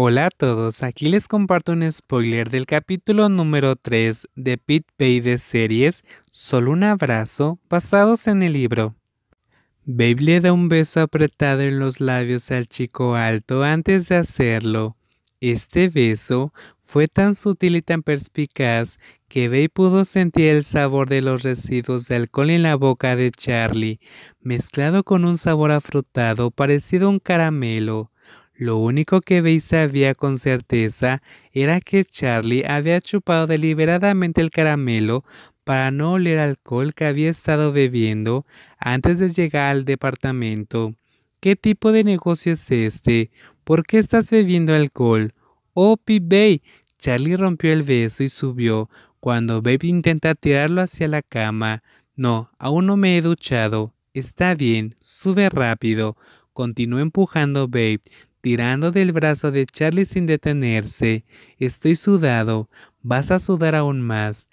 Hola a todos, aquí les comparto un spoiler del capítulo número 3 de Pit Bay de series Solo un abrazo, basados en el libro. Babe le da un beso apretado en los labios al chico alto antes de hacerlo. Este beso fue tan sutil y tan perspicaz que Babe pudo sentir el sabor de los residuos de alcohol en la boca de Charlie, mezclado con un sabor afrutado parecido a un caramelo. Lo único que Babe sabía con certeza era que Charlie había chupado deliberadamente el caramelo para no oler alcohol que había estado bebiendo antes de llegar al departamento. ¿Qué tipo de negocio es este? ¿Por qué estás bebiendo alcohol? Oh, Pipe Charlie rompió el beso y subió cuando Babe intenta tirarlo hacia la cama. No, aún no me he duchado. Está bien, sube rápido. Continuó empujando Babe, tirando del brazo de Charlie sin detenerse. Estoy sudado. Vas a sudar aún más.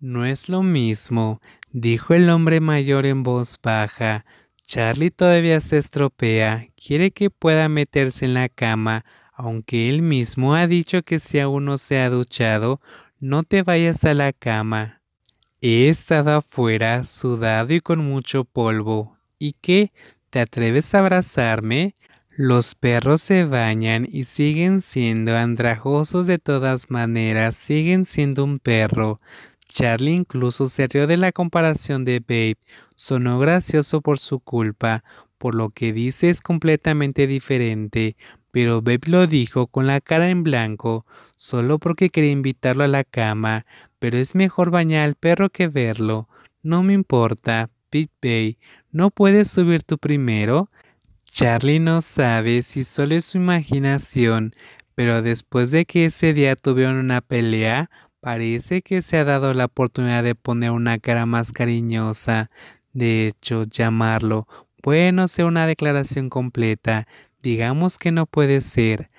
No es lo mismo, dijo el hombre mayor en voz baja. Charlie todavía se estropea. Quiere que pueda meterse en la cama, aunque él mismo ha dicho que si aún no se ha duchado, no te vayas a la cama. He estado afuera, sudado y con mucho polvo. ¿Y qué? ¿Te atreves a abrazarme? Los perros se bañan y siguen siendo andrajosos de todas maneras, siguen siendo un perro. Charlie incluso se rió de la comparación de Babe, sonó gracioso por su culpa, por lo que dice es completamente diferente, pero Babe lo dijo con la cara en blanco, solo porque quería invitarlo a la cama, pero es mejor bañar al perro que verlo. No me importa, Pete Bay, ¿no puedes subir tú primero? Charlie no sabe si solo es su imaginación, pero después de que ese día tuvieron una pelea, parece que se ha dado la oportunidad de poner una cara más cariñosa. De hecho, llamarlo puede no ser una declaración completa. Digamos que no puede ser.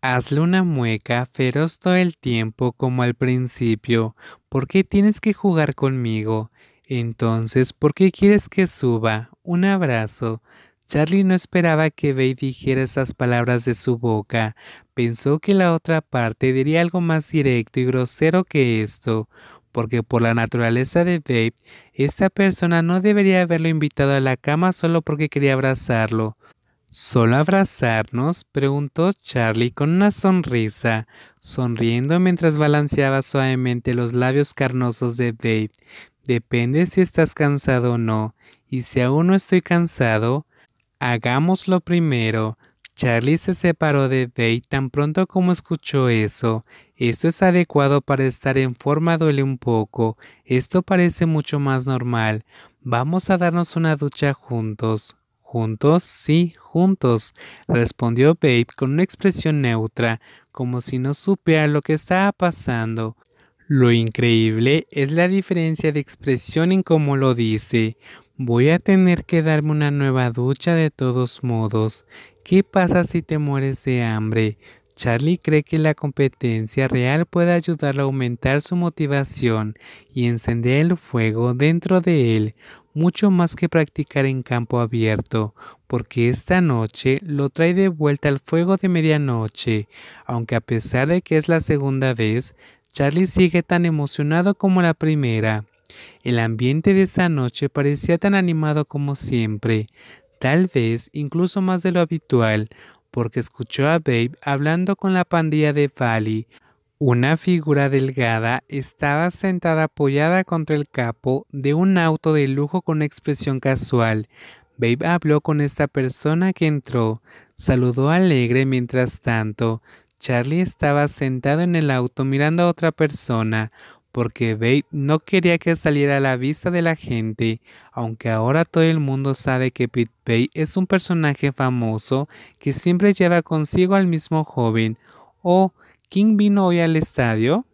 Hazle una mueca feroz todo el tiempo como al principio. ¿Por qué tienes que jugar conmigo? Entonces, ¿por qué quieres que suba? Un abrazo. Charlie no esperaba que Babe dijera esas palabras de su boca. Pensó que la otra parte diría algo más directo y grosero que esto, porque por la naturaleza de Babe, esta persona no debería haberlo invitado a la cama solo porque quería abrazarlo. ¿Solo abrazarnos? preguntó Charlie con una sonrisa, sonriendo mientras balanceaba suavemente los labios carnosos de Babe. Depende si estás cansado o no, y si aún no estoy cansado, Hagámoslo primero. Charlie se separó de Babe tan pronto como escuchó eso. Esto es adecuado para estar en forma, duele un poco. Esto parece mucho más normal. Vamos a darnos una ducha juntos. ¿Juntos? Sí, juntos, respondió Babe con una expresión neutra, como si no supiera lo que estaba pasando. Lo increíble es la diferencia de expresión en cómo lo dice. Voy a tener que darme una nueva ducha de todos modos. ¿Qué pasa si te mueres de hambre? Charlie cree que la competencia real puede ayudar a aumentar su motivación y encender el fuego dentro de él, mucho más que practicar en campo abierto, porque esta noche lo trae de vuelta al fuego de medianoche, aunque a pesar de que es la segunda vez, Charlie sigue tan emocionado como la primera. El ambiente de esa noche parecía tan animado como siempre, tal vez incluso más de lo habitual, porque escuchó a Babe hablando con la pandilla de Valley. Una figura delgada estaba sentada apoyada contra el capo de un auto de lujo con expresión casual. Babe habló con esta persona que entró, saludó alegre mientras tanto. Charlie estaba sentado en el auto mirando a otra persona, porque Bate no quería que saliera a la vista de la gente, aunque ahora todo el mundo sabe que Pit Bate es un personaje famoso que siempre lleva consigo al mismo joven. ¿O oh, quién vino hoy al estadio?